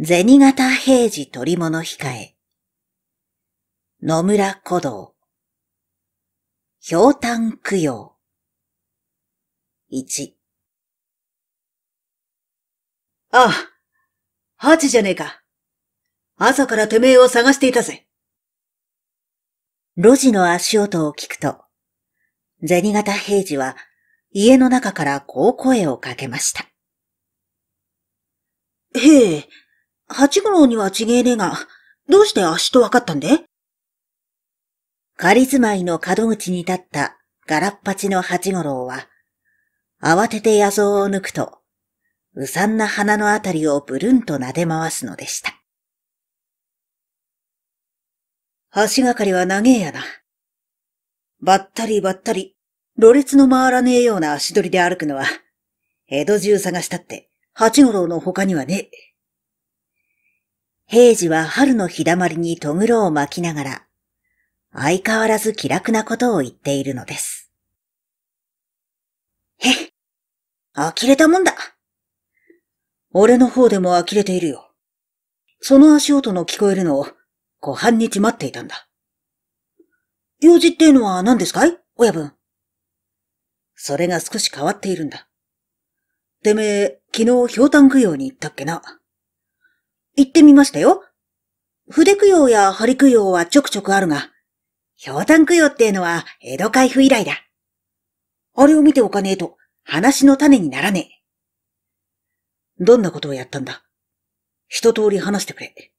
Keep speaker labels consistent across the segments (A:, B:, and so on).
A: 銭形平次取物控え。野村古道。氷炭供養。一。ああ、八じゃねえか。朝からてめえを探していたぜ。路地の足音を聞くと、銭形平次は家の中からこう声をかけました。へえ、八五郎には違えねえが、どうして足とわかったんで仮住まいの角口に立ったガラッパチの八五郎は、慌てて野草を抜くと、うさんな鼻のあたりをぶるんと撫で回すのでした。橋がかりは長えやな。ばったりばったり、ろれつの回らねえような足取りで歩くのは、江戸中探したって、八五郎の他にはねえ。平次は春の日だまりにとぐろを巻きながら、相変わらず気楽なことを言っているのです。へっ、呆れたもんだ。俺の方でも呆れているよ。その足音の聞こえるのを、こ半日待っていたんだ。用事っていうのは何ですかい親分。それが少し変わっているんだ。てめえ、昨日、ひょうたん供養に行ったっけな。行ってみましたよ。筆供養や針供養はちょくちょくあるが、氷炭供養っていうのは江戸開封以来だ。あれを見ておかねえと話の種にならねえ。どんなことをやったんだ一通り話してくれ。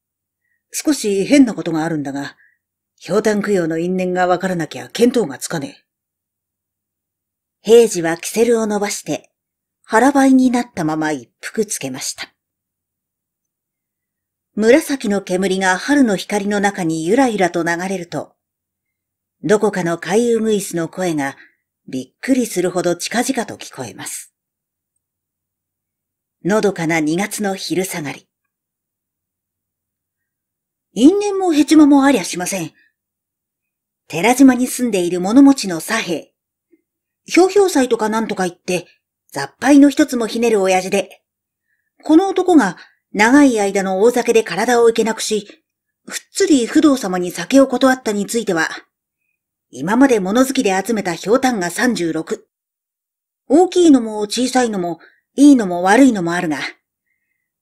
A: 少し変なことがあるんだが、氷炭供養の因縁がわからなきゃ見当がつかねえ。平次はキセルを伸ばして、腹ばいになったまま一服つけました。紫の煙が春の光の中にゆらゆらと流れると、どこかの海遊ムイスの声がびっくりするほど近々と聞こえます。のどかな2月の昼下がり。因縁もヘチマもありゃしません。寺島に住んでいる物持ちの左兵。ひょうひょう祭とかなんとか言って、雑敗の一つもひねる親父で、この男が長い間の大酒で体をいけなくし、ふっつり不動様に酒を断ったについては、今まで物好きで集めたひょが36。大きいのも小さいのも、いいのも悪いのもあるが、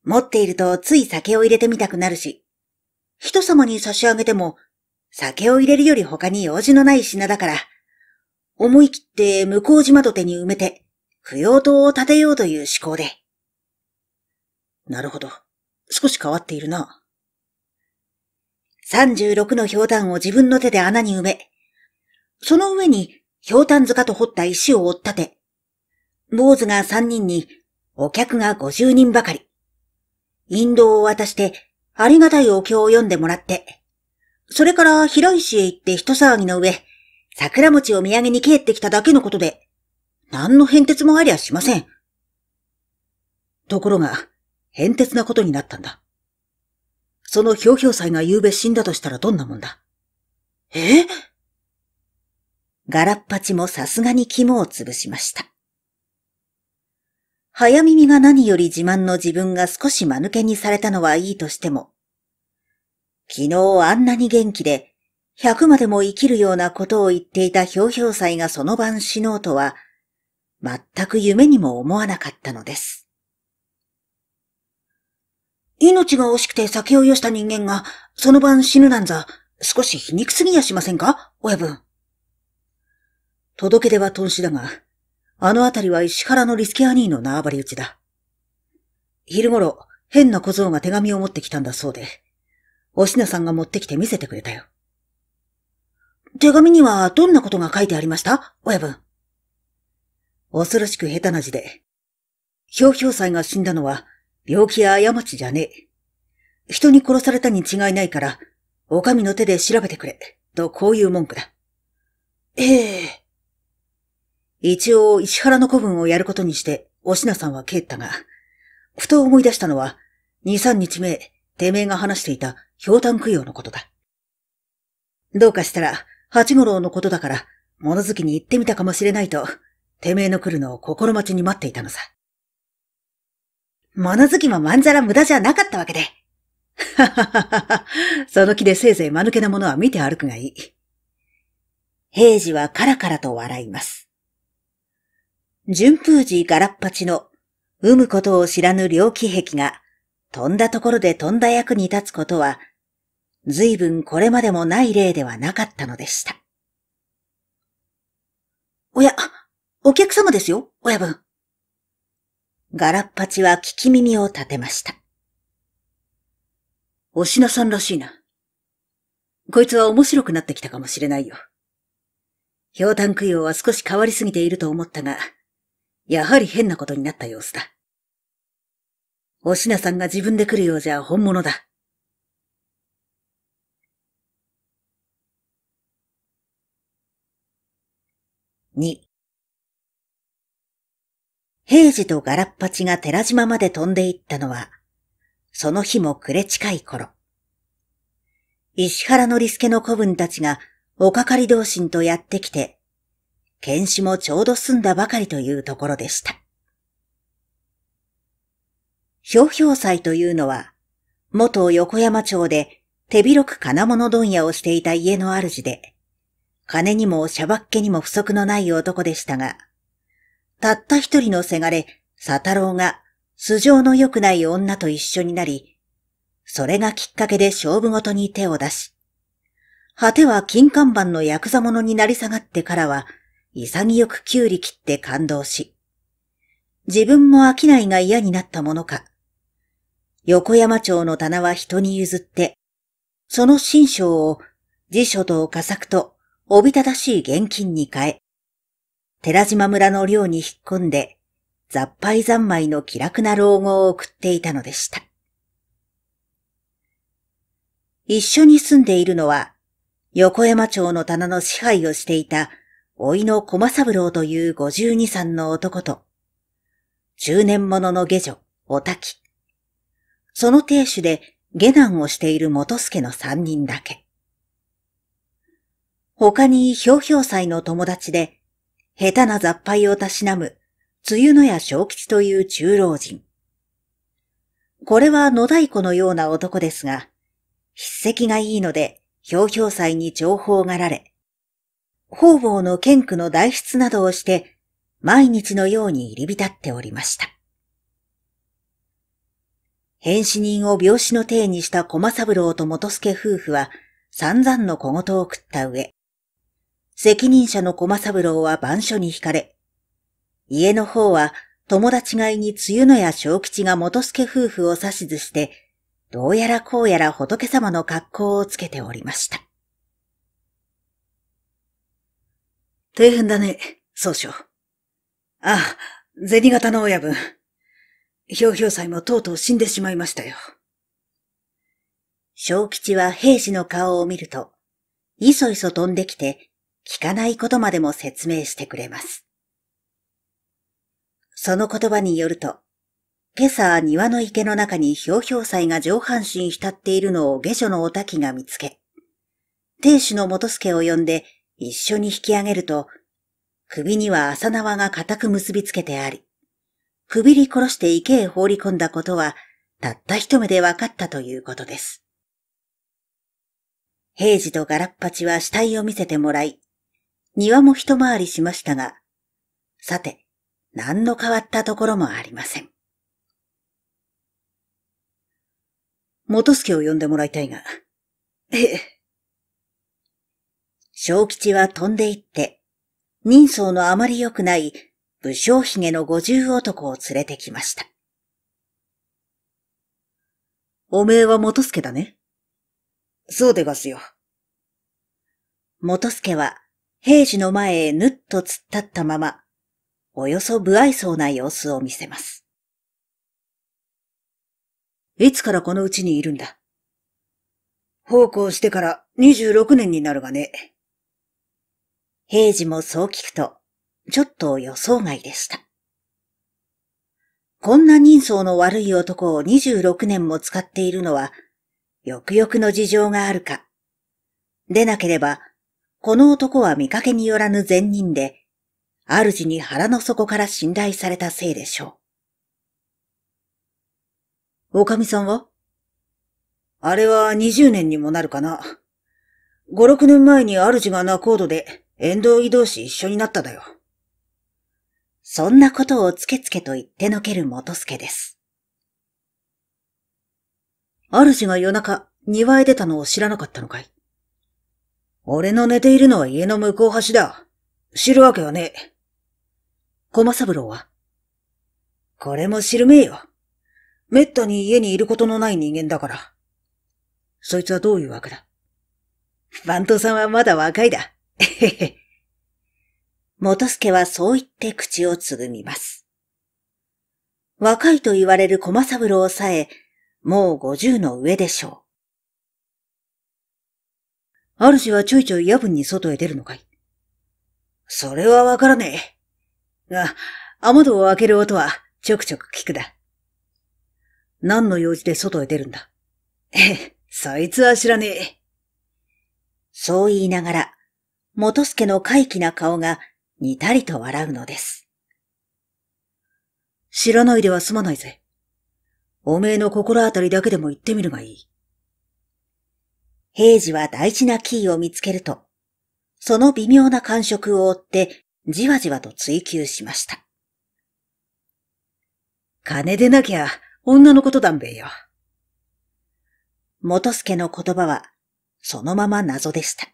A: 持っているとつい酒を入れてみたくなるし、人様に差し上げても、酒を入れるより他に用事のない品だから、思い切って向島土手に埋めて、不要塔を建てようという思考で。なるほど。少し変わっているな。36の氷炭を自分の手で穴に埋め、その上に氷炭塚と掘った石を折ったて、坊主が3人に、お客が50人ばかり。引導を渡して、ありがたいお経を読んでもらって、それから平石へ行って人騒ぎの上、桜餅を土産に帰ってきただけのことで、何の変哲もありゃしません。ところが、変哲なことになったんだ。そのひょうひょうさいが夕べ死んだとしたらどんなもんだえガラッパチもさすがに肝を潰しました。早耳が何より自慢の自分が少し間抜けにされたのはいいとしても、昨日あんなに元気で、100までも生きるようなことを言っていたひょうひょうさいがその晩死のうとは、全く夢にも思わなかったのです。命が惜しくて酒をよした人間が、その晩死ぬなんざ、少し皮肉すぎやしませんか親分。届け出は頓死だが、あのあたりは石原のリスケア兄の縄張り打ちだ。昼頃、変な小僧が手紙を持ってきたんだそうで、お品さんが持ってきて見せてくれたよ。手紙にはどんなことが書いてありました親分。恐ろしく下手な字で、ひょうひょうさんが死んだのは病気や過ちじゃねえ。人に殺されたに違いないから、お上の手で調べてくれ、とこういう文句だ。ええ一応、石原の子分をやることにして、お品さんは帰ったが、ふと思い出したのは、二三日目、てめえが話していた、ひょうたん供養のことだ。どうかしたら、八五郎のことだから、物好きに行ってみたかもしれないと、てめえの来るのを心待ちに待っていたのさ。物好きもまんざら無駄じゃなかったわけで。はははは、その気でせいぜい間抜けなものは見て歩くがいい。平次はカラカラと笑います。順風寺ガラッパチの、産むことを知らぬ猟奇癖が、飛んだところで飛んだ役に立つことは、随分これまでもない例ではなかったのでした。おや、お客様ですよ、親分。ガラッパチは聞き耳を立てました。お品さんらしいな。こいつは面白くなってきたかもしれないよ。氷炭供養は少し変わりすぎていると思ったが、やはり変なことになった様子だ。お品さんが自分で来るようじゃ本物だ。二。平次とガラッパチが寺島まで飛んでいったのは、その日も暮れ近い頃。石原のりすけの子分たちがおかかり同心とやってきて、剣士もちょうど済んだばかりというところでした。ひょうひょう祭というのは、元横山町で手広く金物問屋をしていた家の主で、金にもしゃばっけにも不足のない男でしたが、たった一人のせがれ、佐太郎が素性の良くない女と一緒になり、それがきっかけで勝負ごとに手を出し、果ては金看板のヤクザ者になり下がってからは、潔くキュウリ切って感動し、自分も商いが嫌になったものか、横山町の棚は人に譲って、その新章を辞書と佳作とおびただしい現金に変え、寺島村の寮に引っ込んで、雑敗三昧の気楽な老後を送っていたのでした。一緒に住んでいるのは、横山町の棚の支配をしていた、老いの駒三郎という五十二三の男と、中年者の下女、おたき。その亭主で下男をしている元助の三人だけ。他にひょうひょう祭の友達で、下手な雑敗をたしなむ、梅雨のや小吉という中老人。これは野太鼓のような男ですが、筆跡がいいので、ひょうひょう祭に情報がられ、方々の剣区の代筆などをして、毎日のように入り浸っておりました。変死人を病死の体にした駒三郎と元助夫婦は散々の小言を食った上、責任者の駒三郎は番所に惹かれ、家の方は友達がいに梅雨のや小吉が元助夫婦を指図して、どうやらこうやら仏様の格好をつけておりました。大変だね、総書。ああ、銭形の親分。ひょうひょう祭もとうとう死んでしまいましたよ。小吉は兵士の顔を見ると、いそいそ飛んできて、聞かないことまでも説明してくれます。その言葉によると、今朝庭の池の中にひょうひょう祭が上半身浸っているのを下女のお滝が見つけ、亭主の元助を呼んで一緒に引き上げると、首には浅縄が固く結びつけてあり、くびり殺して池へ放り込んだことは、たった一目で分かったということです。平次とガラッパチは死体を見せてもらい、庭も一回りしましたが、さて、何の変わったところもありません。元助を呼んでもらいたいが。ええ。小吉は飛んで行って、人相のあまり良くない武将髭の五十男を連れてきました。おめえは元助だね。そうでがすよ。元助は平時の前へぬっと突っ立ったまま、およそ不愛想な様子を見せます。いつからこのうちにいるんだ奉公してから26年になるがね。平時もそう聞くと、ちょっと予想外でした。こんな人相の悪い男を26年も使っているのは、よくよくの事情があるか、でなければこの男は見かけによらぬ善人で、主に腹の底から信頼されたせいでしょう。おかみさんはあれは20年にもなるかな。5、6年前に主が仲人で、遠藤移動士一緒になっただよ。そんなことをつけつけと言ってのける元助です。主が夜中、庭へ出たのを知らなかったのかい俺の寝ているのは家の向こう端だ。知るわけはねえ。駒三郎はこれも知るめえよ。めったに家にいることのない人間だから。そいつはどういうわけだ番頭さんはまだ若いだ。えへへ。元助はそう言って口をつぐみます。若いと言われる駒三郎さえ、もう50の上でしょう。主はちょいちょい夜分に外へ出るのかいそれはわからねえ。が、雨戸を開ける音はちょくちょく聞くだ。何の用事で外へ出るんだええ、そいつは知らねえ。そう言いながら、元助の怪奇な顔がにたりと笑うのです。知らないでは済まないぜ。おめえの心当たりだけでも言ってみるがいい。平次は大事なキーを見つけると、その微妙な感触を追ってじわじわと追求しました。金でなきゃ女のことだんべよ。元助の言葉はそのまま謎でした。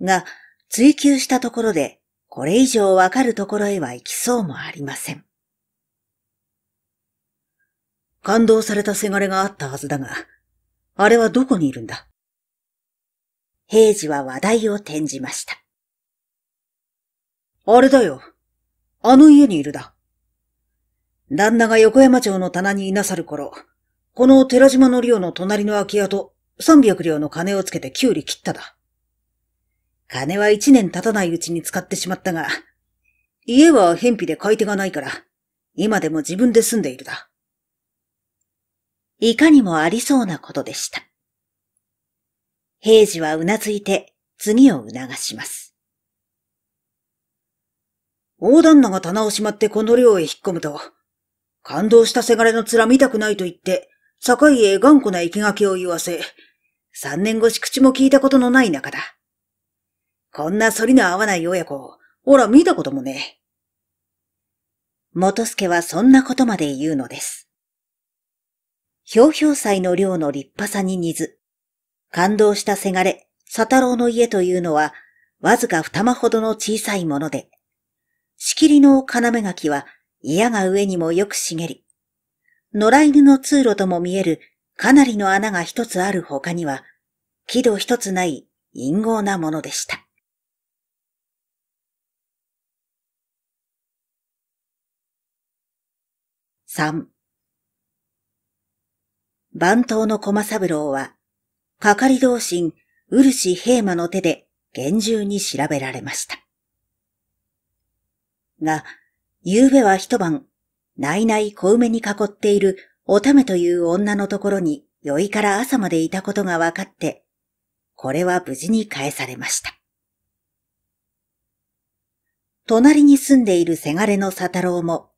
A: が、追求したところでこれ以上わかるところへは行きそうもありません。感動されたせがれがあったはずだが、あれはどこにいるんだ平次は話題を転じました。あれだよ。あの家にいるだ。旦那が横山町の棚にいなさる頃、この寺島の寮の隣の空き家と300両の金をつけてきゅうり切っただ。金は一年経たないうちに使ってしまったが、家は返費で買い手がないから、今でも自分で住んでいるだ。いかにもありそうなことでした。平次はうなずいて次を促します。大旦那が棚をしまってこの寮へ引っ込むと、感動したせがれの面見たくないと言って、境へ頑固な生垣を言わせ、三年越し口も聞いたことのない中だ。こんな反りの合わない親子、ほら見たこともね。元助はそんなことまで言うのです。ひょうひょう祭の量の立派さに似ず、感動したせがれ、佐太郎の家というのは、わずか二間ほどの小さいもので、仕切りの目垣は嫌が上にもよく茂り、野良犬の通路とも見えるかなりの穴が一つある他には、木戸一つない陰謀なものでした。三、番頭の駒三郎は、係同心、漆平馬の手で厳重に調べられました。が、夕べは一晩、内々小梅に囲っているおためという女のところに酔いから朝までいたことが分かって、これは無事に返されました。隣に住んでいるせがれの佐太郎も、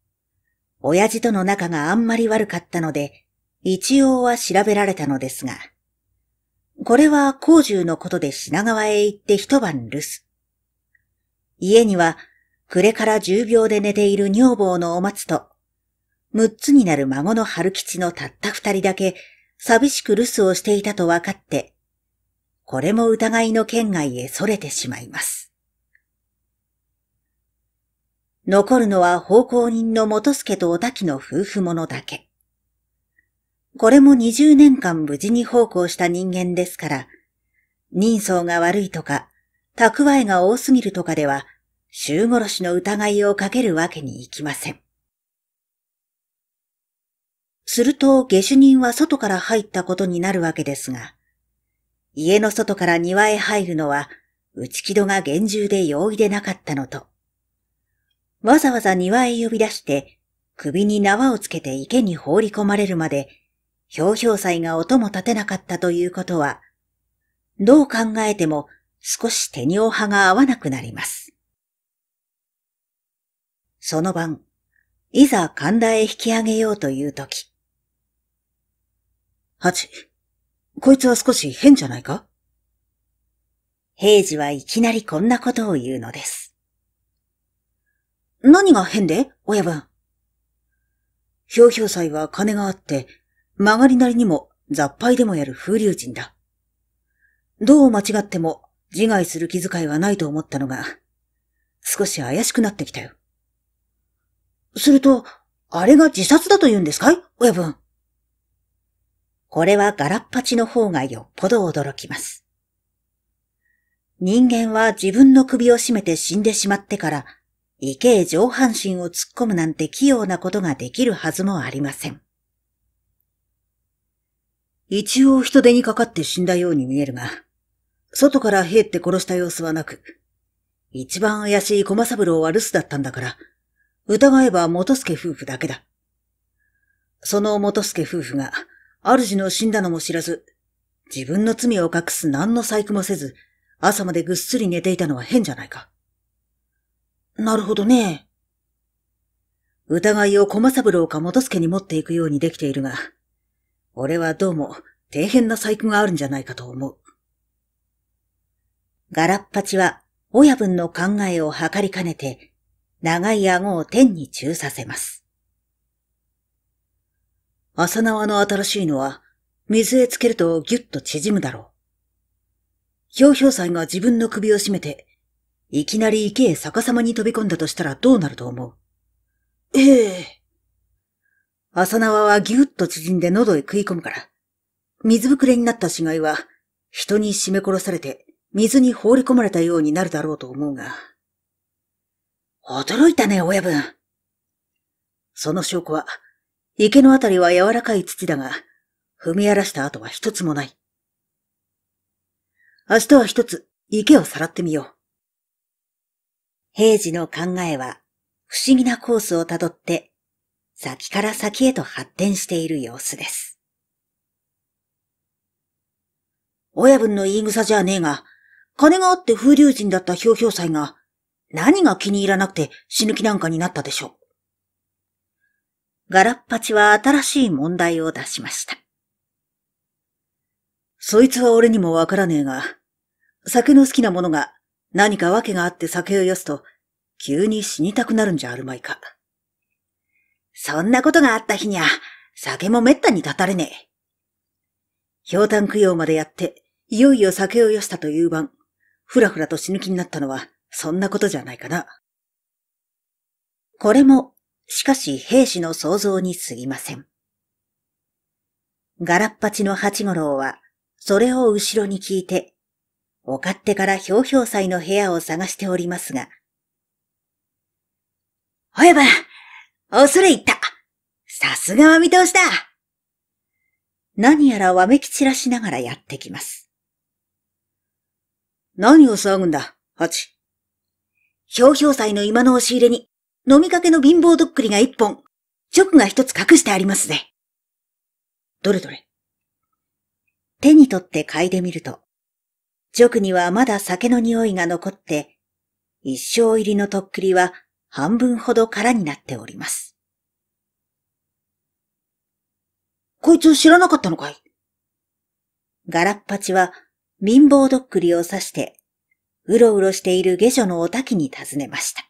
A: 親父との仲があんまり悪かったので、一応は調べられたのですが、これは工獣のことで品川へ行って一晩留守。家には暮れから10秒で寝ている女房のお松と、6つになる孫の春吉のたった二人だけ寂しく留守をしていたと分かって、これも疑いの圏外へ逸れてしまいます。残るのは奉公人の元助とお滝の夫婦者だけ。これも20年間無事に奉公した人間ですから、人相が悪いとか、蓄えが多すぎるとかでは、衆殺しの疑いをかけるわけにいきません。すると下手人は外から入ったことになるわけですが、家の外から庭へ入るのは、内木戸が厳重で容易でなかったのと、わざわざ庭へ呼び出して、首に縄をつけて池に放り込まれるまでひょうひょう祭が音も立てなかったということは、どう考えても少し手にお葉が合わなくなります。その晩、いざ神田へ引き上げようというとき。八、こいつは少し変じゃないか平次はいきなりこんなことを言うのです。何が変で、親分。ひょうひょう祭は金があって、曲がりなりにも雑敗でもやる風流人だ。どう間違っても自害する気遣いはないと思ったのが、少し怪しくなってきたよ。すると、あれが自殺だと言うんですかい親分。これはガラッパチの方がよっぽど驚きます。人間は自分の首を絞めて死んでしまってから、池へ上半身を突っ込むなんて器用なことができるはずもありません。一応人手にかかって死んだように見えるが、外から兵って殺した様子はなく、一番怪しい駒三郎は留守だったんだから、疑えば元助夫婦だけだ。その元助夫婦が、主の死んだのも知らず、自分の罪を隠す何の細工もせず、朝までぐっすり寝ていたのは変じゃないか。なるほどね。疑いを駒三郎か元助に持っていくようにできているが、俺はどうも、底辺な細工があるんじゃないかと思う。ガラッパチは親分の考えを測りかねて、長い顎を天に中させます。浅縄の新しいのは、水へつけるとぎゅっと縮むだろう。ひょうひょうさんが自分の首を絞めて、いきなり池へ逆さまに飛び込んだとしたらどうなると思うええ朝縄はぎゅっと縮んで喉へ食い込むから。水ぶくれになった死骸は、人に締め殺されて、水に放り込まれたようになるだろうと思うが。驚いたね、親分。その証拠は、池のあたりは柔らかい土だが、踏み荒らした跡は一つもない。明日は一つ、池をさらってみよう。平時の考えは、不思議なコースをたどって先から先へと発展している様子です。親分の言い草じゃねえが、金があって風流人だったひょうひょう祭が、何が気に入らなくて死ぬ気なんかになったでしょう。ガラッパチは新しい問題を出しました。そいつは俺にもわからねえが、酒の好きなものが何か訳があって酒をよすと、急に死にたくなるんじゃあるまいか。そんなことがあった日にゃ、酒も滅多に立たれねえ。ひょうたん供養までやって、いよいよ酒をよしたという晩、ふらふらと死ぬ気になったのは、そんなことじゃないかな。これも、しかし兵士の想像に過ぎません。ガラッパチの八五郎は、それを後ろに聞いて、お勝手からひょうひょう祭の部屋を探しておりますが。おやば恐れ入った。さすがは見通しだ。何やらわめき散らしながらやってきます。何を騒ぐんだ、ハチ。ひょうひょう祭の今の押し入れに、飲みかけの貧乏どっくりが一本、チョクが一つ隠してありますぜ。どれどれ。手に取って嗅いでみると、直にはまだ酒の匂いが残って、一生入りのとっくりは半分ほど空になっております。こいつ知らなかったのかいガラッパチは貧乏どっくりを刺して、うろうろしている下女のお滝に尋ねました。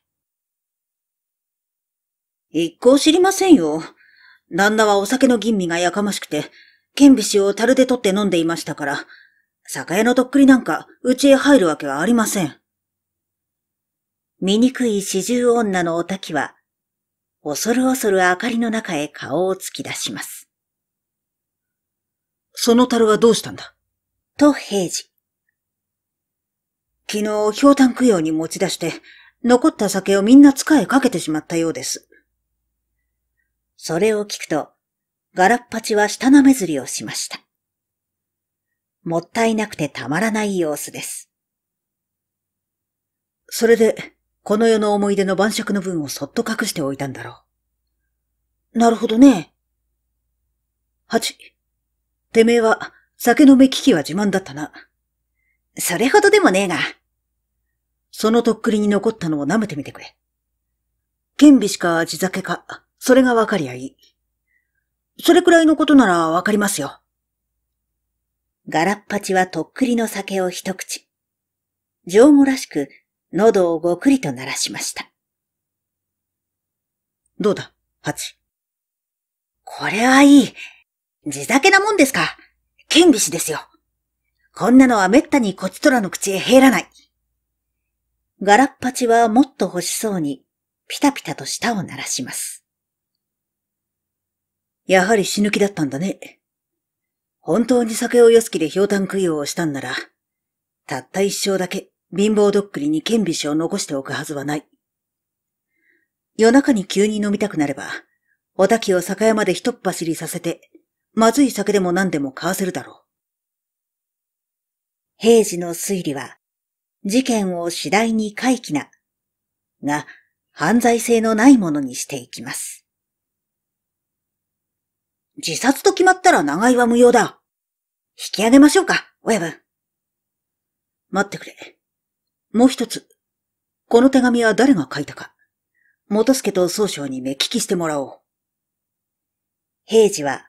A: 一向知りませんよ。旦那はお酒の吟味がやかましくて、剣菱を樽で取って飲んでいましたから、酒屋のどっくりなんか、うちへ入るわけはありません。醜い四十女のお滝は、恐る恐る明かりの中へ顔を突き出します。その樽はどうしたんだと平次。昨日、氷炭供養に持ち出して、残った酒をみんな使いかけてしまったようです。それを聞くと、ガラッパチは下なめずりをしました。もったいなくてたまらない様子です。それで、この世の思い出の晩酌の分をそっと隠しておいたんだろう。なるほどね。八、てめえは酒の目利きは自慢だったな。それほどでもねえが。そのとっくりに残ったのを舐めてみてくれ。剣美しか地酒か、それがわかりゃいい。それくらいのことならわかりますよ。ガラッパチはとっくりの酒を一口。上後らしく喉をごくりと鳴らしました。どうだ、ハチ。これはいい。地酒なもんですか。剣美士ですよ。こんなのは滅多にこちとらの口へ入らない。ガラッパチはもっと欲しそうに、ピタピタと舌を鳴らします。やはり死ぬ気だったんだね。本当に酒をよすきで氷炭供養をしたんなら、たった一生だけ貧乏どっくりに剣菱を残しておくはずはない。夜中に急に飲みたくなれば、お滝を酒屋まで一っ走りさせて、まずい酒でも何でも買わせるだろう。平時の推理は、事件を次第に回帰な、が、犯罪性のないものにしていきます。自殺と決まったら長居は無用だ。引き上げましょうか、親分。待ってくれ。もう一つ。この手紙は誰が書いたか。元助と総将に目利きしてもらおう。平次は、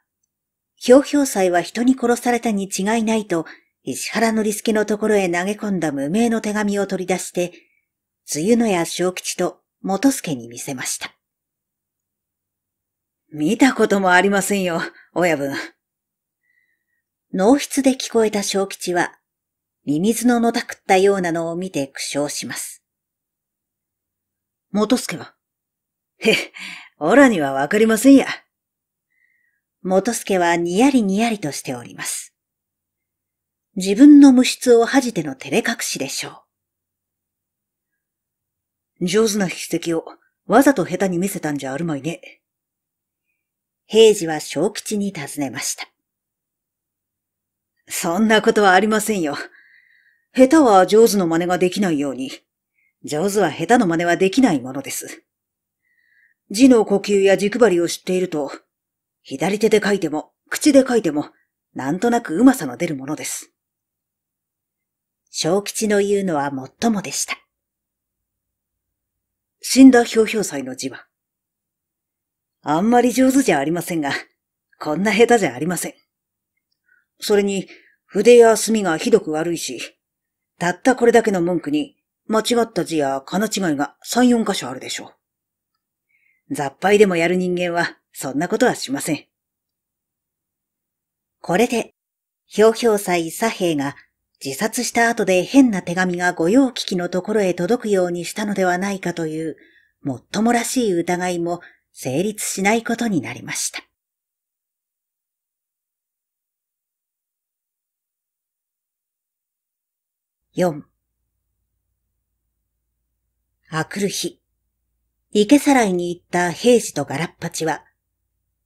A: ひょうひょう祭は人に殺されたに違いないと、石原則助のところへ投げ込んだ無名の手紙を取り出して、梅雨のや小吉と元助に見せました。見たこともありませんよ、親分。脳筆で聞こえた小吉は、ミミズののたくったようなのを見て苦笑します。元助はへっ、オラにはわかりませんや。元助はにやりにやりとしております。自分の無質を恥じての照れ隠しでしょう。上手な筆跡をわざと下手に見せたんじゃあるまいね。平次は小吉に尋ねました。そんなことはありませんよ。下手は上手の真似ができないように、上手は下手の真似はできないものです。字の呼吸や軸張りを知っていると、左手で書いても、口で書いても、なんとなくうまさの出るものです。小吉の言うのはもっともでした。死んだひょうひょう祭の字は、あんまり上手じゃありませんが、こんな下手じゃありません。それに、筆や墨がひどく悪いし、たったこれだけの文句に、間違った字や金違いが3、4箇所あるでしょう。雑牌でもやる人間は、そんなことはしません。これで、ひょうひょう祭左兵が自殺した後で変な手紙が御用聞きのところへ届くようにしたのではないかという、もっともらしい疑いも成立しないことになりました。4あくる日、池さらいに行った平次とガラッパチは、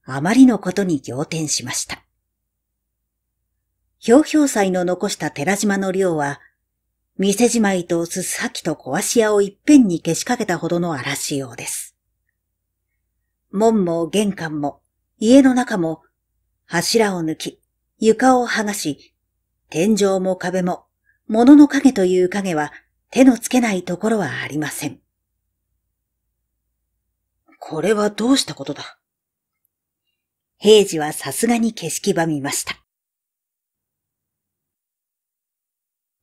A: あまりのことに仰天しました。ひょうひょう祭の残した寺島の寮は、店じまいとすすはきと壊し屋をいっぺんに消しかけたほどの荒らしようです。門も玄関も、家の中も、柱を抜き、床を剥がし、天井も壁も物の影という影は手のつけないところはありません。これはどうしたことだ平次はさすがに景色ばみました。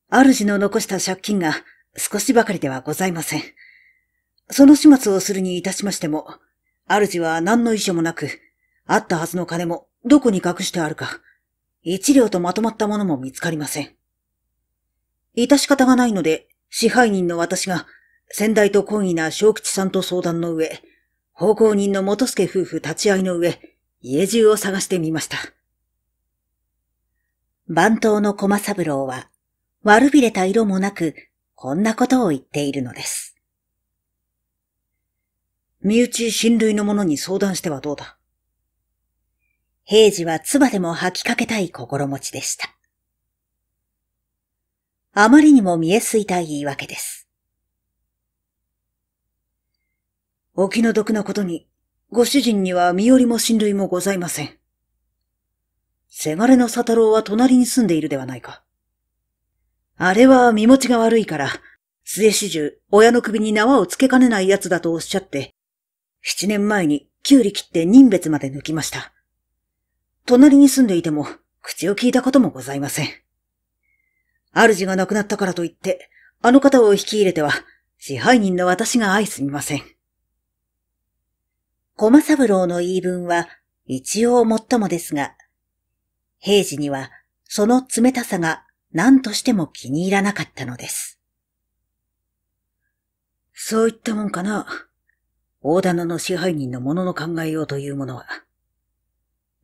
A: 主の残した借金が少しばかりではございません。その始末をするにいたしましても、主は何の遺書もなく、あったはずの金もどこに隠してあるか、一両とまとまったものも見つかりません。致し方がないので、支配人の私が、先代と懇意な小吉さんと相談の上、奉公人の元助夫婦立ち会いの上、家中を探してみました。番頭の駒三郎は、悪びれた色もなく、こんなことを言っているのです。身内親類の者に相談してはどうだ平時は唾でも吐きかけたい心持ちでした。あまりにも見えすいた言い訳です。お気の毒なことに、ご主人には身寄りも親類もございません。せがれの佐太郎は隣に住んでいるではないか。あれは身持ちが悪いから、末始終、親の首に縄をつけかねない奴だとおっしゃって、七年前にキュウリ切って人別まで抜きました。隣に住んでいても、口を聞いたこともございません。主が亡くなったからといって、あの方を引き入れては、支配人の私が愛すみません。駒三郎の言い分は、一応もっともですが、平時には、その冷たさが何としても気に入らなかったのです。そういったもんかな。大棚の支配人のものの考えようというものは。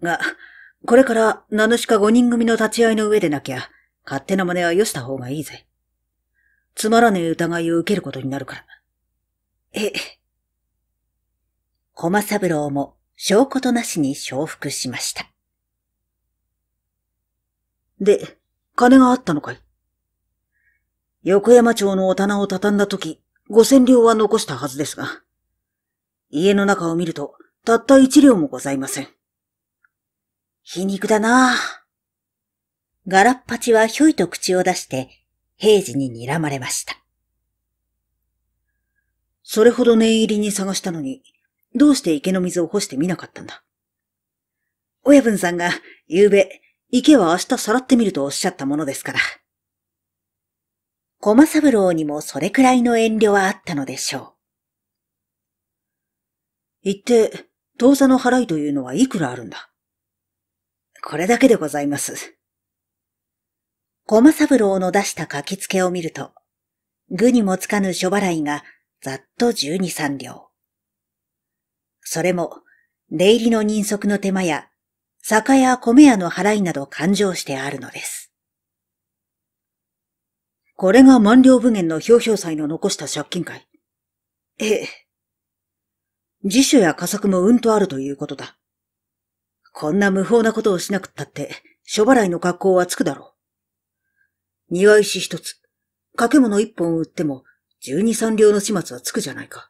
A: が、これから名主か五人組の立ち会いの上でなきゃ、勝手な真似はよした方がいいぜ。つまらねえ疑いを受けることになるから。え、駒三郎も証拠となしに承服しました。で、金があったのかい横山町のお棚を畳んだ時、五千両は残したはずですが、家の中を見ると、たった一両もございません。皮肉だなぁ。ガラッパチはひょいと口を出して、平時に睨まれました。それほど念入りに探したのに、どうして池の水を干してみなかったんだ親分さんが、ゆうべ、池は明日さらってみるとおっしゃったものですから。駒三郎にもそれくらいの遠慮はあったのでしょう。言って、当座の払いというのはいくらあるんだこれだけでございます。駒三郎の出した書きつけを見ると、具にもつかぬ諸払いがざっと十二三両。それも、出入りの人足の手間や、酒や米屋の払いなど勘定してあるのです。これが万両無限の表表祭の残した借金会。ええ。辞書や加作もうんとあるということだ。こんな無法なことをしなくったって、諸払いの格好はつくだろう。庭石一つ、掛物一本売っても、十二三両の始末はつくじゃないか。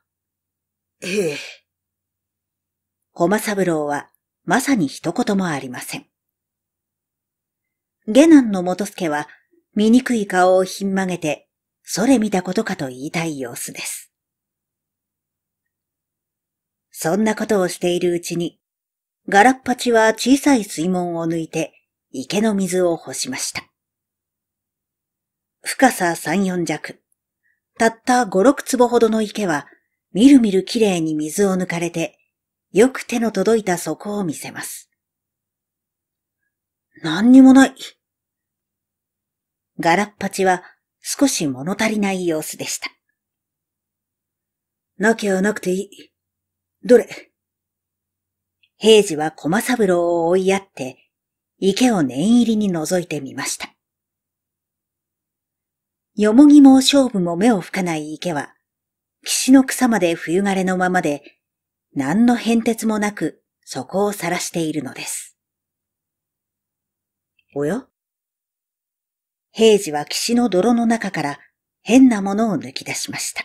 A: ええ。駒三郎は、まさに一言もありません。下男の元助は、醜い顔をひん曲げて、それ見たことかと言いたい様子です。そんなことをしているうちに、ガラッパチは小さい水門を抜いて、池の水を干しました。深さ3、4弱。たった5、6坪ほどの池は、みるみるきれいに水を抜かれて、よく手の届いた底を見せます。何にもない。ガラッパチは少し物足りない様子でした。なきゃなくていい。どれ平次は駒三郎を追いやって、池を念入りに覗いてみました。よもぎも勝負も目を吹かない池は、岸の草まで冬枯れのままで、何の変哲もなく、そこを晒しているのです。おや平次は岸の泥の中から変なものを抜き出しました。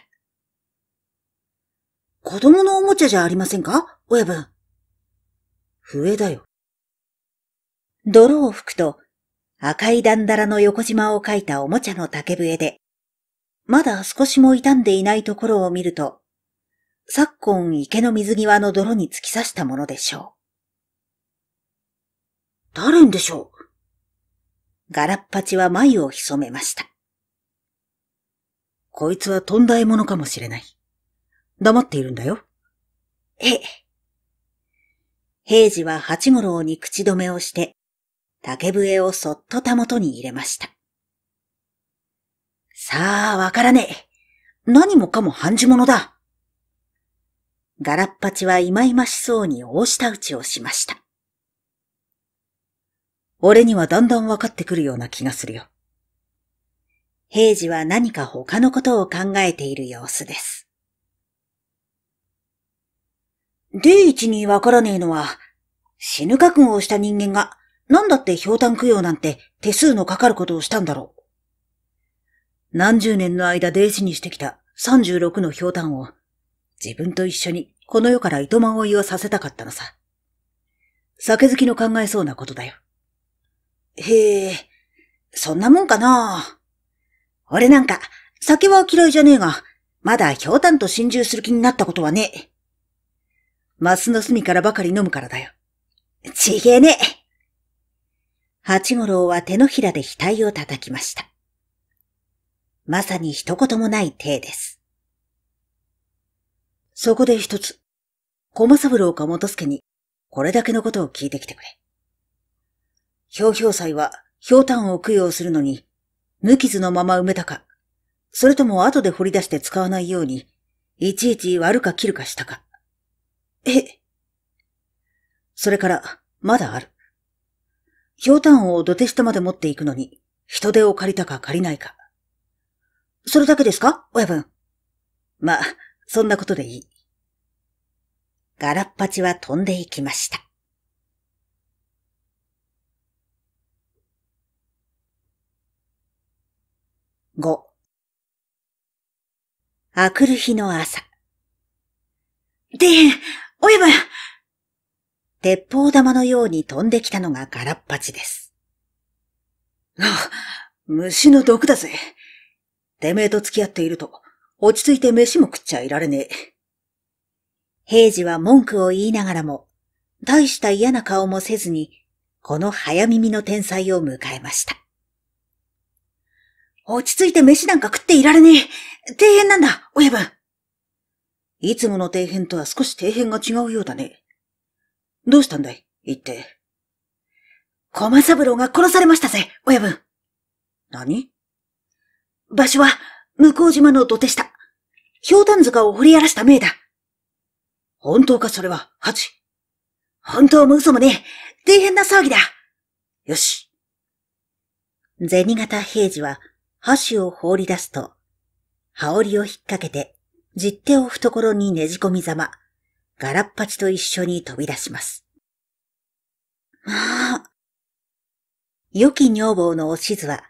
A: 子供のおもちゃじゃありませんか親分。笛だよ。泥を吹くと赤いダンダラの横島を描いたおもちゃの竹笛で、まだ少しも傷んでいないところを見ると、昨今池の水際の泥に突き刺したものでしょう。誰んでしょうガラッパチは眉を潜めました。こいつはとんだものかもしれない。黙っているんだよ。ええ。平次は八五郎に口止めをして、竹笛をそっとたもとに入れました。さあ、わからねえ。何もかも半地物だ。ガラッパチは忌々しそうに大下打ちをしました。俺にはだんだんわかってくるような気がするよ。平次は何か他のことを考えている様子です。で一にわからねえのは、死ぬ覚悟をした人間がなんだって氷炭供養なんて手数のかかることをしたんだろう。何十年の間弟子にしてきた36の氷炭を、自分と一緒にこの世から糸満をいをさせたかったのさ。酒好きの考えそうなことだよ。へえ、そんなもんかな俺なんか、酒は嫌いじゃねえが、まだ氷炭と心中する気になったことはねえ。マスの隅からばかり飲むからだよ。ちげえねえ。八五郎は手のひらで額を叩きました。まさに一言もない体です。そこで一つ、駒三郎か元助に、これだけのことを聞いてきてくれ。ひょうひょう祭は、ひょうたんを供養するのに、無傷のまま埋めたか、それとも後で掘り出して使わないように、いちいち割るか切るかしたか。えそれから、まだある。ひょうたんを土手下まで持っていくのに、人手を借りたか借りないか。それだけですか親分。まあ、そんなことでいい。ガラッパチは飛んでいきました。五。あくる日の朝。で、親分鉄砲玉のように飛んできたのがガラッパチです。あ、虫の毒だぜ。てめえと付き合っていると、落ち着いて飯も食っちゃいられねえ。平次は文句を言いながらも、大した嫌な顔もせずに、この早耳の天才を迎えました。落ち着いて飯なんか食っていられねえ。底辺なんだ、親分。いつもの底辺とは少し底辺が違うようだね。どうしたんだい言って。駒三郎が殺されましたぜ、親分。何場所は、向島の土手下。氷炭塚を掘り荒らした命だ。本当か、それは、チ。本当も嘘もねえ、大変な騒ぎだ。よし。銭形平次は、箸を放り出すと、羽織を引っ掛けて、実手を懐にねじ込みざま。ガラッパチと一緒に飛び出します。まあ。良き女房のおしずは、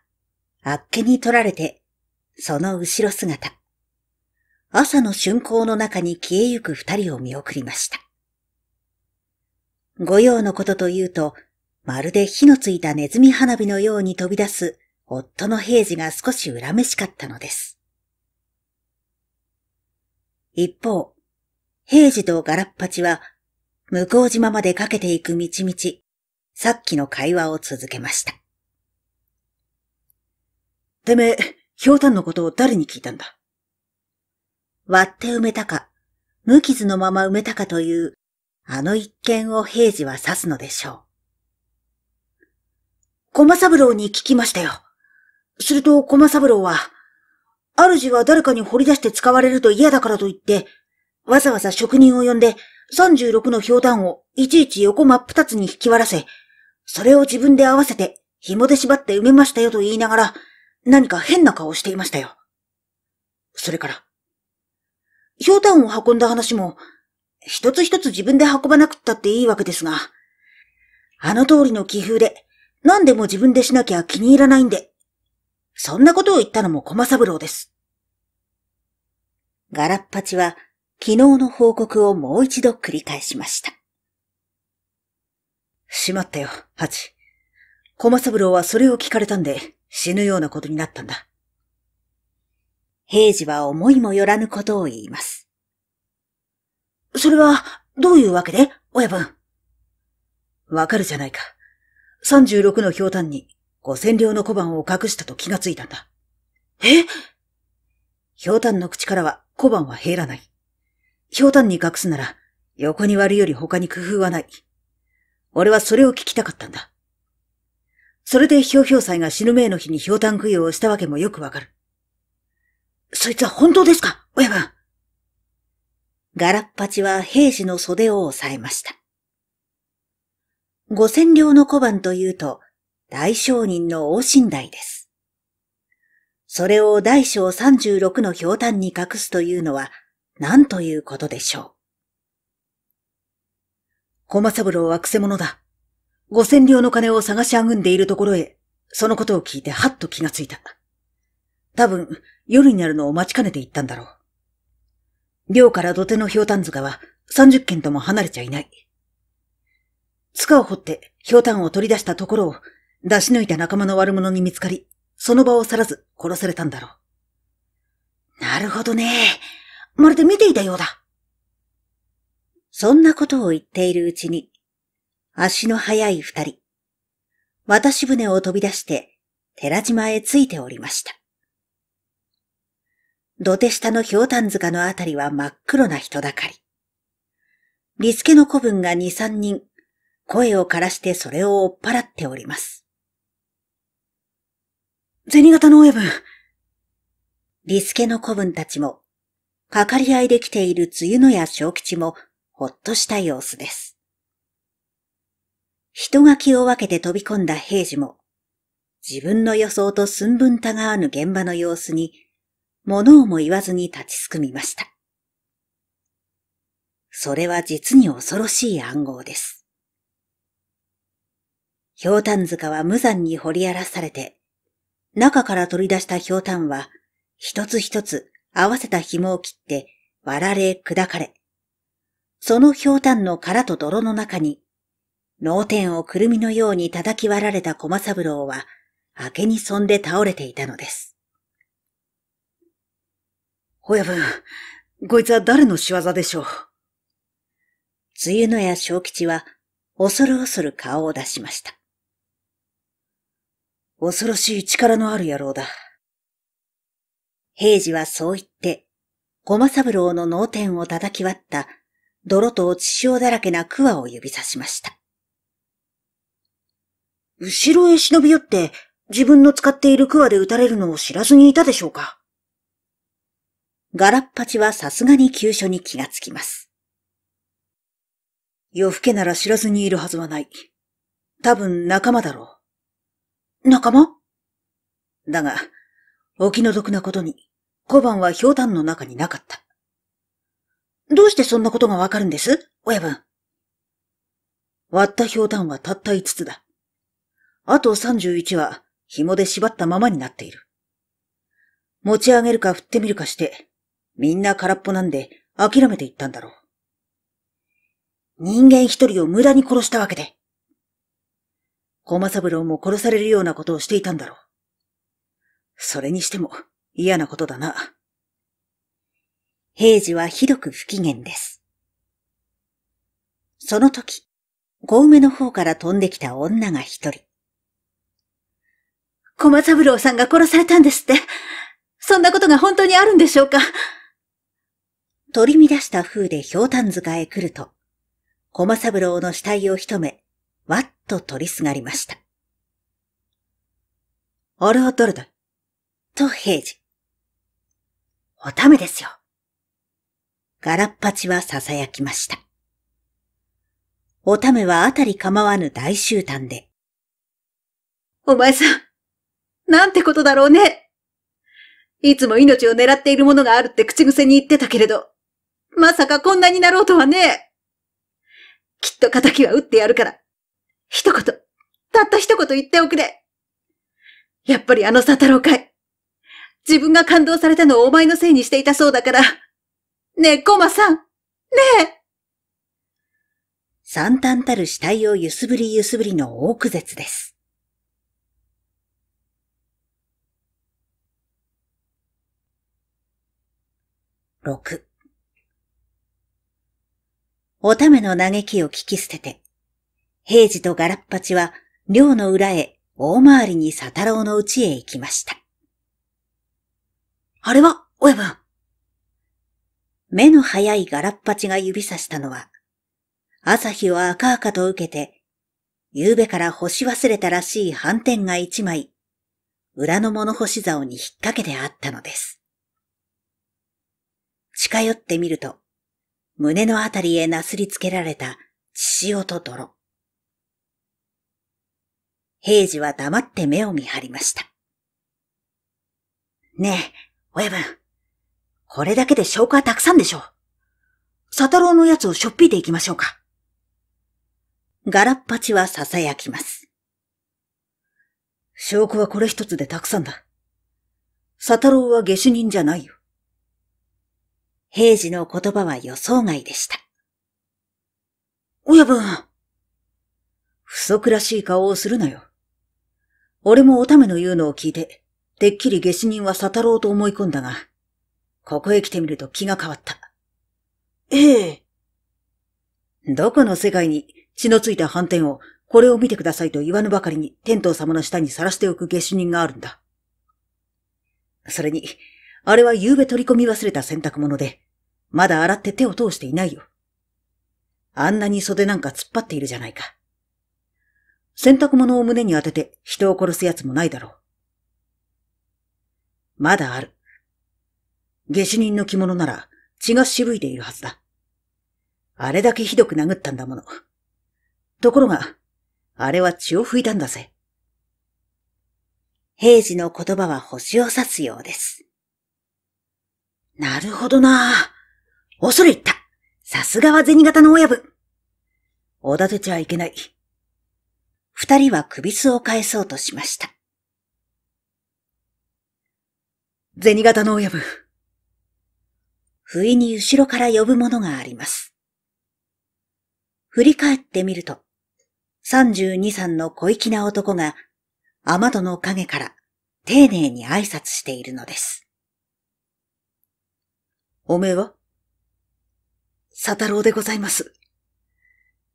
A: あっけに取られて、その後ろ姿。朝の春光の中に消えゆく二人を見送りました。御用のことというと、まるで火のついたネズミ花火のように飛び出す夫の平次が少し恨めしかったのです。一方、平次とガラッパチは、向こう島までかけていく道々、さっきの会話を続けました。てめえ、ひょうたんのことを誰に聞いたんだ割って埋めたか、無傷のまま埋めたかという、あの一件を平次は指すのでしょう。駒三郎に聞きましたよ。すると駒三郎は、主は誰かに掘り出して使われると嫌だからと言って、わざわざ職人を呼んで、36の氷弾をいちいち横真っ二つに引き割らせ、それを自分で合わせて紐で縛って埋めましたよと言いながら、何か変な顔をしていましたよ。それから、氷炭を運んだ話も、一つ一つ自分で運ばなくったっていいわけですが、あの通りの気風で、何でも自分でしなきゃ気に入らないんで、そんなことを言ったのも駒三郎です。ガラッパチは昨日の報告をもう一度繰り返しました。しまったよ、ハチ。コマサブローはそれを聞かれたんで死ぬようなことになったんだ。平次は思いもよらぬことを言います。それは、どういうわけで、親分。わかるじゃないか。36の氷炭に五千両の小判を隠したと気がついたんだ。え氷炭の口からは小判は減らない。ひょうたんに隠すなら、横に割るより他に工夫はない。俺はそれを聞きたかったんだ。それでひょうひょう祭が死ぬ命の日にひょうたん供養をしたわけもよくわかる。そいつは本当ですか親分。ガラッパチは兵士の袖を押さえました。五千両の小判というと、大商人の王信代です。それを大小36のひょうたんに隠すというのは、何ということでしょう。駒三郎は癖者だ。五千両の金を探しあぐんでいるところへ、そのことを聞いてはっと気がついた。多分、夜になるのを待ちかねて行ったんだろう。寮から土手のひょうたん塚は三十軒とも離れちゃいない。塚を掘ってひょうたんを取り出したところを出し抜いた仲間の悪者に見つかり、その場を去らず殺されたんだろう。なるほどね。まるで見ていたようだ。そんなことを言っているうちに、足の速い二人、渡し船を飛び出して寺島へ着いておりました。土手下の氷炭塚のあたりは真っ黒な人だかり。リスケの子分が二三人、声を枯らしてそれを追っ払っております。銭形の親分。リスケの子分たちもかかり合いできている梅雨のや小吉もほっとした様子です。人が気を分けて飛び込んだ平次も、自分の予想と寸分たがわぬ現場の様子に、物をも言わずに立ちすくみました。それは実に恐ろしい暗号です。氷炭塚は無残に掘り荒らされて、中から取り出した氷炭は、一つ一つ合わせた紐を切って、割られ砕かれ、その氷炭の殻と泥の中に、脳天をくるみのように叩き割られた駒三郎は、明けにそんで倒れていたのです。親分、こいつは誰の仕業でしょう梅雨のや小吉は、恐る恐る顔を出しました。恐ろしい力のある野郎だ。平次はそう言って、ごま三郎の脳天を叩き割った泥と血潮だらけなワを指さしました。後ろへ忍び寄って自分の使っているワで撃たれるのを知らずにいたでしょうかガラッパチはさすがに急所に気がつきます。夜更けなら知らずにいるはずはない。多分仲間だろう。仲間だが、お気の毒なことに、小判は氷炭の中になかった。どうしてそんなことがわかるんです親分。割った氷炭はたった5つだ。あと31は紐で縛ったままになっている。持ち上げるか振ってみるかして、みんな空っぽなんで諦めていったんだろう。人間一人を無駄に殺したわけで。駒三郎も殺されるようなことをしていたんだろう。それにしても、嫌なことだな。平次はひどく不機嫌です。その時、小梅の方から飛んできた女が一人。駒三郎さんが殺されたんですって。そんなことが本当にあるんでしょうか取り乱した風で氷炭塚へ来ると、駒三郎の死体を一目、わっと取りすがりました。あれは誰だと平次。おためですよ。ガラッパチは囁きました。おためはあたり構わぬ大集団で。お前さん、なんてことだろうね。いつも命を狙っているものがあるって口癖に言ってたけれど、まさかこんなになろうとはね。きっと仇は打ってやるから、一言、たった一言言っておくれ。やっぱりあの佐太郎会、自分が感動されたのをお前のせいにしていたそうだから。ねえ、コマさん。ねえ。惨憺たる死体をゆすぶりゆすぶりの大苦絶です。六。おための嘆きを聞き捨てて、平次とガラッパチは寮の裏へ大回りに佐太郎の家へ行きました。あれは、親分。目の早いガラッパチが指さしたのは、朝日を赤々と受けて、夕べから干し忘れたらしい斑点が一枚、裏の物干し竿に引っ掛けてあったのです。近寄ってみると、胸のあたりへなすりつけられた血潮と泥。平次は黙って目を見張りました。ねえ、親分、これだけで証拠はたくさんでしょう。サタロウのやつをしょっぴいていきましょうか。ガラッパチは囁きます。証拠はこれ一つでたくさんだ。サタロウは下手人じゃないよ。平時の言葉は予想外でした。親分。不足らしい顔をするなよ。俺もおための言うのを聞いて、てっきり下死人は悟ろうと思い込んだが、ここへ来てみると気が変わった。ええ。どこの世界に血のついた斑点をこれを見てくださいと言わぬばかりに天道様の下にさらしておく下手人があるんだ。それに、あれは夕べ取り込み忘れた洗濯物で、まだ洗って手を通していないよ。あんなに袖なんか突っ張っているじゃないか。洗濯物を胸に当てて人を殺す奴もないだろう。まだある。下手人の着物なら血が渋いているはずだ。あれだけひどく殴ったんだもの。ところが、あれは血を拭いたんだぜ。平時の言葉は星を指すようです。なるほどな恐れ入った。さすがは銭形の親分。おだてちゃいけない。二人は首筋を返そうとしました。銭形の親分。不意に後ろから呼ぶものがあります。振り返ってみると、三十二三の小粋な男が、雨戸の陰から丁寧に挨拶しているのです。おめえは佐太郎でございます。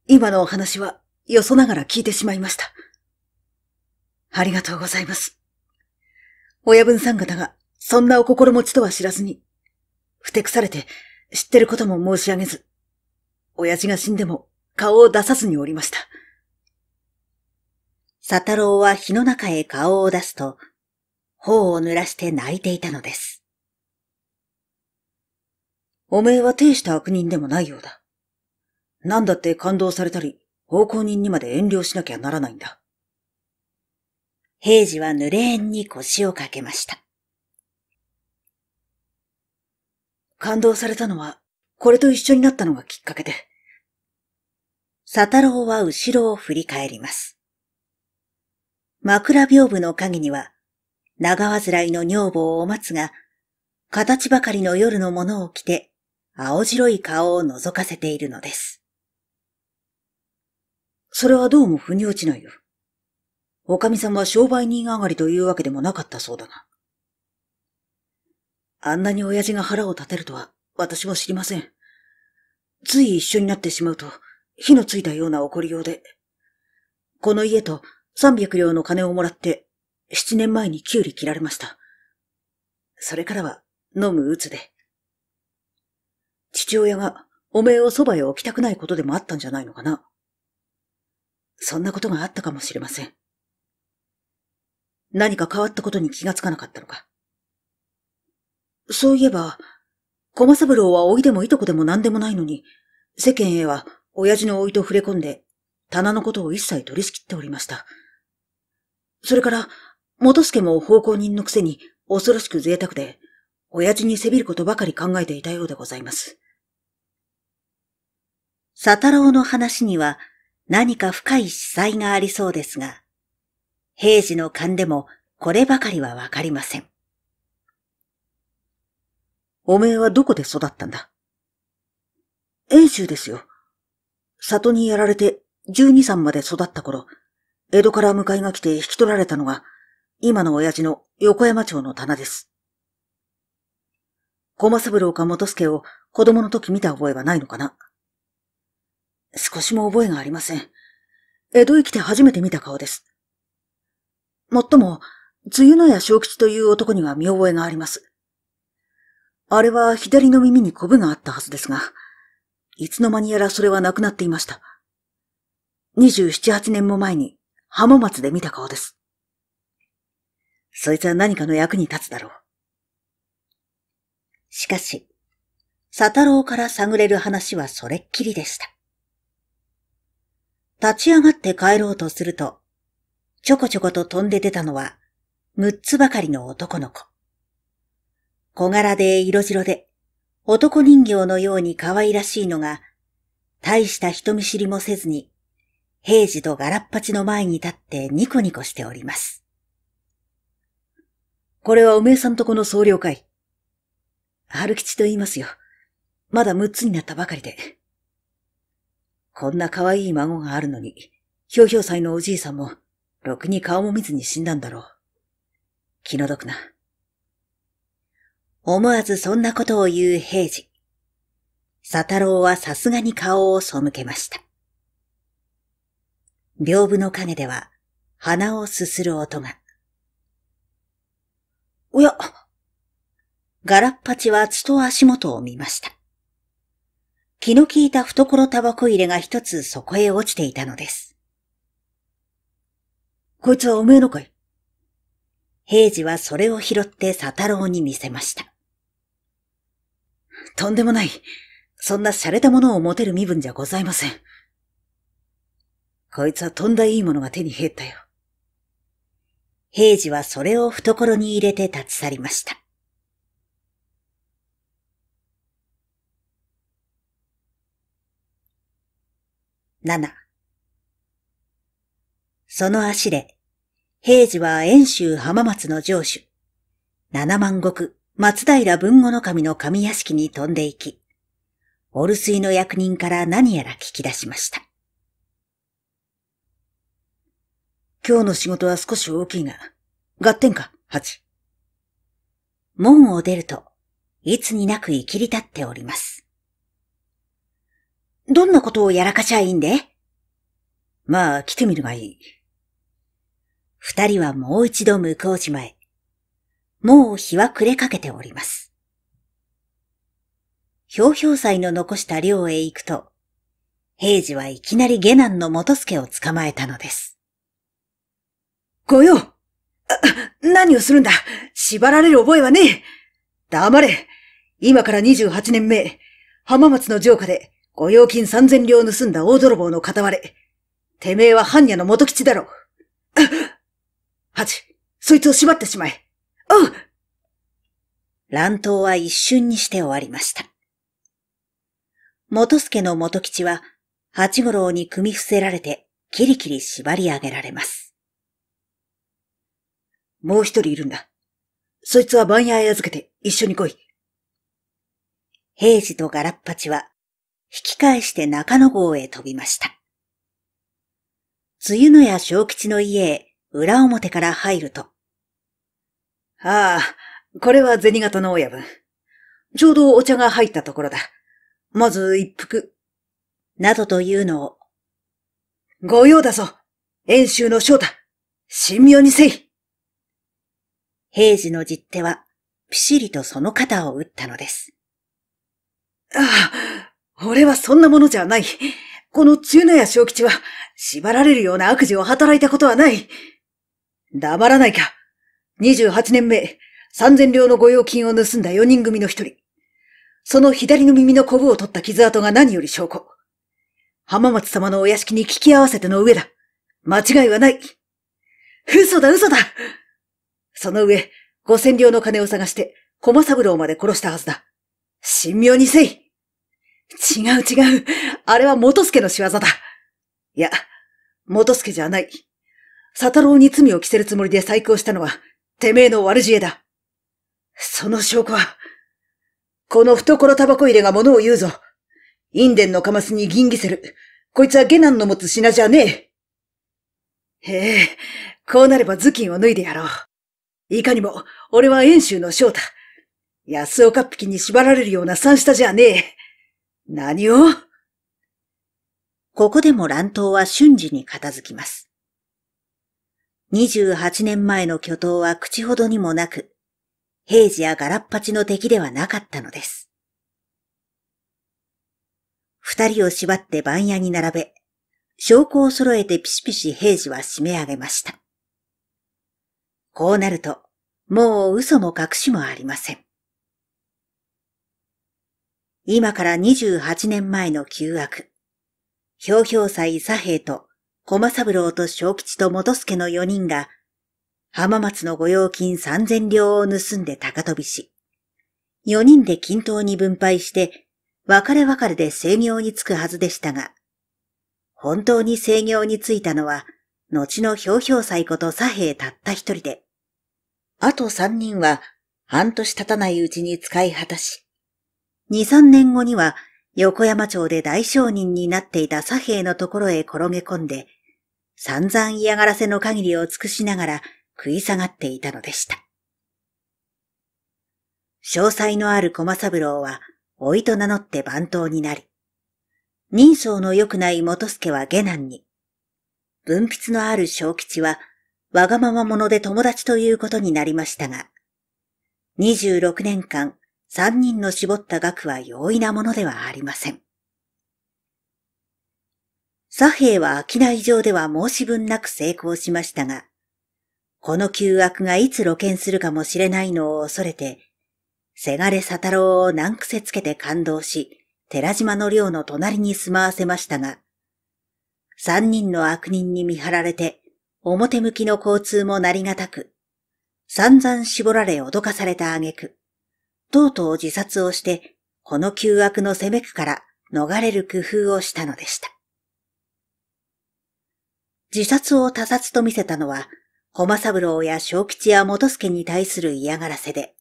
A: 今のお話はよそながら聞いてしまいました。ありがとうございます。親分さん方がそんなお心持ちとは知らずに、ふてくされて知ってることも申し上げず、親父が死んでも顔を出さずにおりました。佐太郎は火の中へ顔を出すと、頬を濡らして泣いていたのです。おめえは呈した悪人でもないようだ。なんだって感動されたり、奉公人にまで遠慮しなきゃならないんだ。平次は濡れ縁に腰をかけました。感動されたのは、これと一緒になったのがきっかけで。佐太郎は後ろを振り返ります。枕屏風の影には、長らいの女房を待つが、形ばかりの夜のものを着て、青白い顔を覗かせているのです。それはどうも腑に落ちないよ。おかみさんは商売人上がりというわけでもなかったそうだが。あんなに親父が腹を立てるとは、私も知りません。つい一緒になってしまうと、火のついたような怒りようで。この家と300両の金をもらって、7年前にキュウリ切られました。それからは、飲む鬱で。父親が、おめえをそばへ置きたくないことでもあったんじゃないのかな。そんなことがあったかもしれません。何か変わったことに気がつかなかったのか。そういえば、駒三郎は老いでもいとこでも何でもないのに、世間へは親父の老いと触れ込んで、棚のことを一切取り仕切っておりました。それから、元助も奉公人のくせに恐ろしく贅沢で、親父にせびることばかり考えていたようでございます。佐太郎の話には何か深い司祭がありそうですが、平時の勘でもこればかりはわかりません。おめえはどこで育ったんだ遠州ですよ。里にやられて12、三まで育った頃、江戸から迎えが来て引き取られたのが、今の親父の横山町の棚です。駒三郎か元助を子供の時見た覚えはないのかな少しも覚えがありません。江戸へ来て初めて見た顔です。もっとも、梅雨のや小吉という男には見覚えがあります。あれは左の耳にコブがあったはずですが、いつの間にやらそれはなくなっていました。27、8年も前に、浜松で見た顔です。そいつは何かの役に立つだろう。しかし、佐太郎から探れる話はそれっきりでした。立ち上がって帰ろうとすると、ちょこちょこと飛んで出たのは、六つばかりの男の子。小柄で色白で、男人形のように可愛らしいのが、大した人見知りもせずに、平次とガラッパチの前に立ってニコニコしております。これはおめえさんとこの総領会。春吉と言いますよ。まだ六つになったばかりで。こんな可愛い孫があるのに、ひょうひょう祭のおじいさんも、ろくに顔も見ずに死んだんだろう。気の毒な。思わずそんなことを言う平次。佐太郎はさすがに顔を背けました。屏風の陰では鼻をすする音が。おやガラッパチは血と足元を見ました。気の利いた懐タバコ入れが一つそこへ落ちていたのです。こいつはおめえのかい平次はそれを拾って佐太郎に見せました。とんでもない。そんな洒落たものを持てる身分じゃございません。こいつはとんだいいものが手に入ったよ。平次はそれを懐に入れて立ち去りました。七。その足で、平次は遠州浜松の城主、七万石、松平文後の神の神屋敷に飛んで行き、お留守居の役人から何やら聞き出しました。今日の仕事は少し大きいが、合点か、八。門を出ると、いつになく生きり立っております。どんなことをやらかしゃいいんでまあ、来てみるがいい。二人はもう一度向こう島へ。もう日は暮れかけております。ひょうひょう祭の残した寮へ行くと、平次はいきなり下男の元助を捕まえたのです。ご用何をするんだ縛られる覚えはねえ黙れ今から28年目、浜松の城下で御用金3000両盗んだ大泥棒の片割れ。てめえは半夜の元吉だろ。八、そいつを縛ってしまえ。う乱闘は一瞬にして終わりました。元助の元吉は、八五郎に組み伏せられて、キリキリ縛り上げられます。もう一人いるんだ。そいつは番屋へ預けて一緒に来い。平次とガラッパチは、引き返して中野号へ飛びました。梅雨のや小吉の家へ裏表から入ると、ああ、これは銭形の親分。ちょうどお茶が入ったところだ。まず一服。などというのを。御用だぞ遠州の翔太神妙にせい平時の実手は、ぴしりとその肩を打ったのです。ああ、俺はそんなものじゃない。この中野屋小吉は、縛られるような悪事を働いたことはない。黙らないか。28年目、3000両の御用金を盗んだ4人組の一人。その左の耳のコブを取った傷跡が何より証拠。浜松様のお屋敷に聞き合わせての上だ。間違いはない。嘘だ嘘だその上、五千両の金を探して、駒三郎まで殺したはずだ。神妙にせい違う違う。あれは元助の仕業だ。いや、元助じゃない。佐太郎に罪を着せるつもりで細工をしたのは、てめえの悪知恵だ。その証拠は、この懐タバコ入れが物を言うぞ。インデンのカマスに銀ギセル。こいつは下男の持つ品じゃねえ。へえ、こうなれば頭巾を脱いでやろう。いかにも、俺は遠州の翔太。安岡っぴきに縛られるような三下じゃねえ。何をここでも乱闘は瞬時に片付きます。28年前の巨頭は口ほどにもなく、平時やガラッパチの敵ではなかったのです。二人を縛って番屋に並べ、証拠を揃えてピシピシ平時は締め上げました。こうなると、もう嘘も隠しもありません。今から28年前の旧悪、ひょうひょう祭左平と小間三郎と小吉と元助の四人が、浜松の御用金三千両を盗んで高飛びし、四人で均等に分配して、別れ別れで制業につくはずでしたが、本当に制業についたのは、後のひょうひょう祭こと左平たった一人で、あと三人は半年経たないうちに使い果たし、二三年後には横山町で大商人になっていた左兵のところへ転げ込んで、散々嫌がらせの限りを尽くしながら食い下がっていたのでした。詳細のある駒三郎は、おいと名乗って番頭になり、人相の良くない元助は下男に、文筆のある小吉は、わがまま者で友達ということになりましたが、26年間、3人の絞った額は容易なものではありません。左兵は商い上では申し分なく成功しましたが、この旧悪がいつ露見するかもしれないのを恐れて、せがれ佐太郎を難癖つけて感動し、寺島の寮の隣に住まわせましたが、三人の悪人に見張られて、表向きの交通もなりがたく、散々絞られ脅かされた挙句、とうとう自殺をして、この旧悪の攻めくから逃れる工夫をしたのでした。自殺を他殺と見せたのは、駒三郎や小吉や元助に対する嫌がらせで、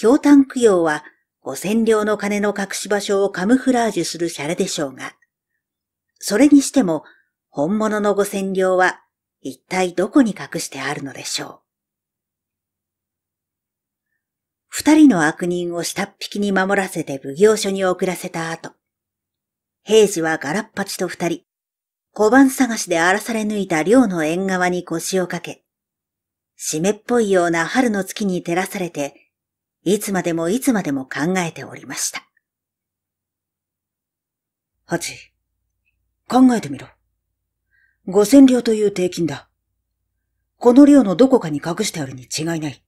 A: 氷炭供養は五千両の金の隠し場所をカムフラージュするシャレでしょうが、それにしても本物の五千両は一体どこに隠してあるのでしょう。二人の悪人を下っ引きに守らせて奉行所に送らせた後、平次はガラッパチと二人、小判探しで荒らされ抜いた寮の縁側に腰をかけ、湿っぽいような春の月に照らされて、いつまでもいつまでも考えておりました。八、考えてみろ。五千両という定金だ。この量のどこかに隠してあるに違いない。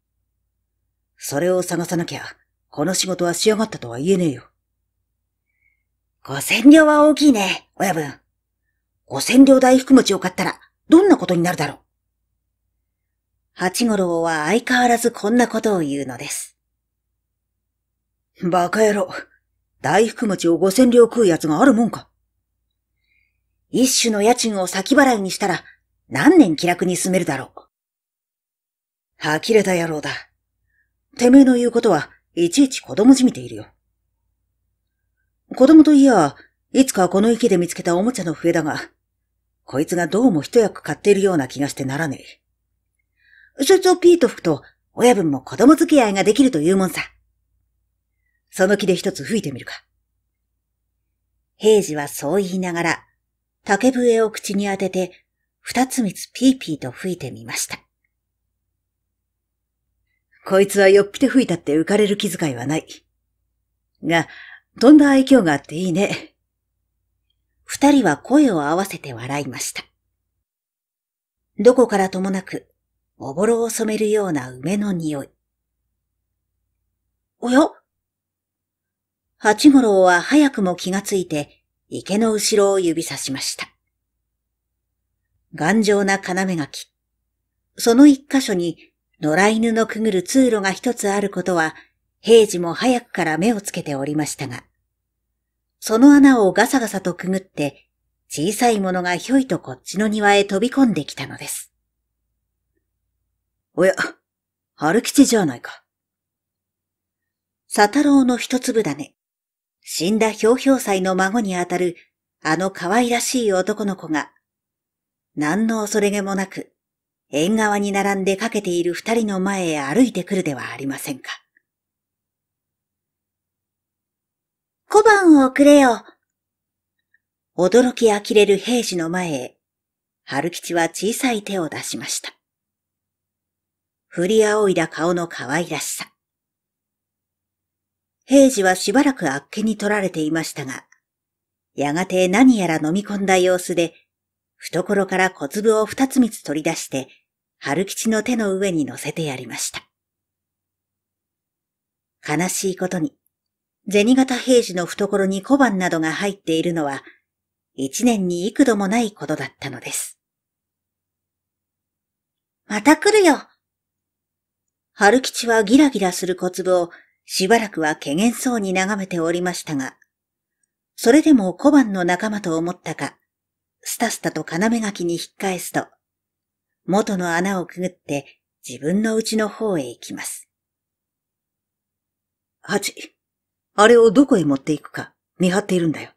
A: それを探さなきゃ、この仕事は仕上がったとは言えねえよ。五千両は大きいね、親分。五千両大福餅を買ったら、どんなことになるだろう。八五郎は相変わらずこんなことを言うのです。馬鹿野郎。大福餅を五千両食う奴があるもんか。一種の家賃を先払いにしたら、何年気楽に住めるだろう。呆れた野郎だ。てめえの言うことはいちいち子供じみているよ。子供といや、いつかこの池で見つけたおもちゃの笛だが、こいつがどうも一役買っているような気がしてならねえ。所長ピート吹くと親分も子供付き合いができるというもんさ。その気で一つ吹いてみるか。平次はそう言いながら、竹笛を口に当てて、二つ三つピーピーと吹いてみました。こいつはよっぴて吹いたって浮かれる気遣いはない。が、とんだ愛嬌があっていいね。二人は声を合わせて笑いました。どこからともなく、おぼろを染めるような梅の匂い。おや八五郎は早くも気がついて、池の後ろを指さしました。頑丈な金目がき。その一箇所に野良犬のくぐる通路が一つあることは、平時も早くから目をつけておりましたが、その穴をガサガサとくぐって、小さいものがひょいとこっちの庭へ飛び込んできたのです。おや、春吉じゃないか。佐太郎の一粒種、死んだひょうひょう祭の孫にあたるあの可愛らしい男の子が、何の恐れげもなく、縁側に並んでかけている二人の前へ歩いてくるではありませんか。小判をくれよ。驚き呆れる兵士の前へ、春吉は小さい手を出しました。振り仰いだ顔の可愛らしさ。平次はしばらくあっけに取られていましたが、やがて何やら飲み込んだ様子で、懐から小粒を二つ三つ取り出して、春吉の手の上に乗せてやりました。悲しいことに、銭形平次の懐に小判などが入っているのは、一年に幾度もないことだったのです。また来るよ春吉はギラギラする小粒をしばらくはけげそうに眺めておりましたが、それでも小判の仲間と思ったか、スタスタと金目書きに引っ返すと、元の穴をくぐって自分の家の方へ行きます。八、あれをどこへ持っていくか見張っているんだよ。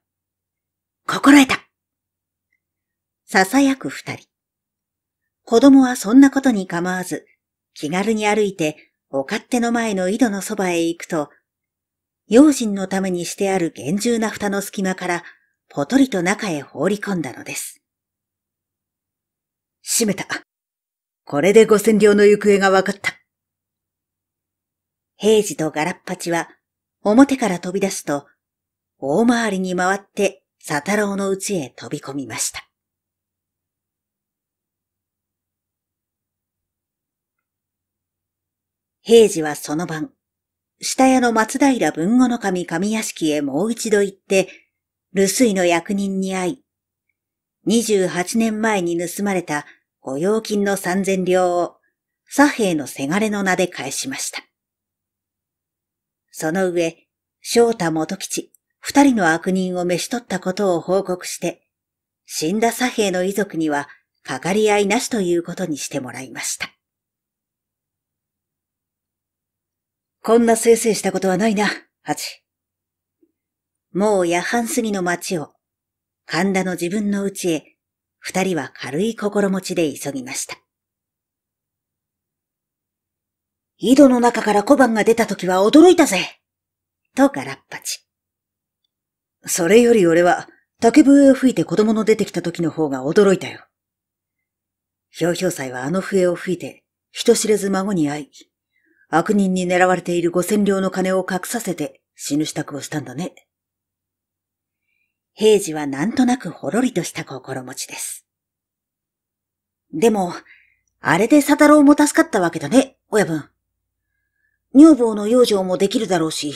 A: 心得た囁く二人。子供はそんなことに構わず、気軽に歩いてお勝手の前の井戸のそばへ行くと、用心のためにしてある厳重な蓋の隙間からぽとりと中へ放り込んだのです。閉めた。これで五千両の行方が分かった。平次とガラッパチは表から飛び出すと、大回りに回って佐太郎の家へ飛び込みました。平次はその晩、下屋の松平文後の神神屋敷へもう一度行って、留守居の役人に会い、二十八年前に盗まれた御用金の三千両を左兵のせがれの名で返しました。その上、翔太元吉、二人の悪人を召し取ったことを報告して、死んだ左兵の遺族には、かかり合いなしということにしてもらいました。こんなせいせいしたことはないな、八。もう夜半過ぎの街を、神田の自分の家へ二人は軽い心持ちで急ぎました。井戸の中から小判が出た時は驚いたぜとガラッパチ。それより俺は竹笛を吹いて子供の出てきた時の方が驚いたよ。ひょうひょう祭はあの笛を吹いて人知れず孫に会い、悪人に狙われている五千両の金を隠させて死ぬ支度をしたんだね。平次はなんとなくほろりとした心持ちです。でも、あれでタロ郎も助かったわけだね、親分。女房の養生もできるだろうし、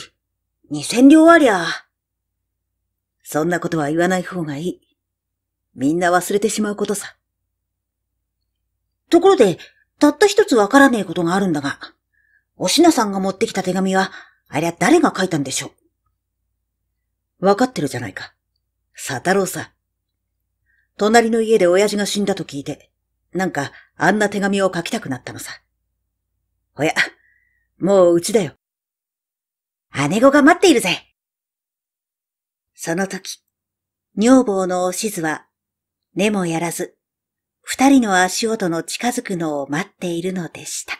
A: 二千両ありゃ。そんなことは言わない方がいい。みんな忘れてしまうことさ。ところで、たった一つわからねえことがあるんだが、お品さんが持ってきた手紙は、ありゃ誰が書いたんでしょう。わかってるじゃないか。佐太郎さ。隣の家で親父が死んだと聞いて、なんかあんな手紙を書きたくなったのさ。おや、もううちだよ。姉子が待っているぜ。その時、女房のおしずは、根もやらず、二人の足音の近づくのを待っているのでした。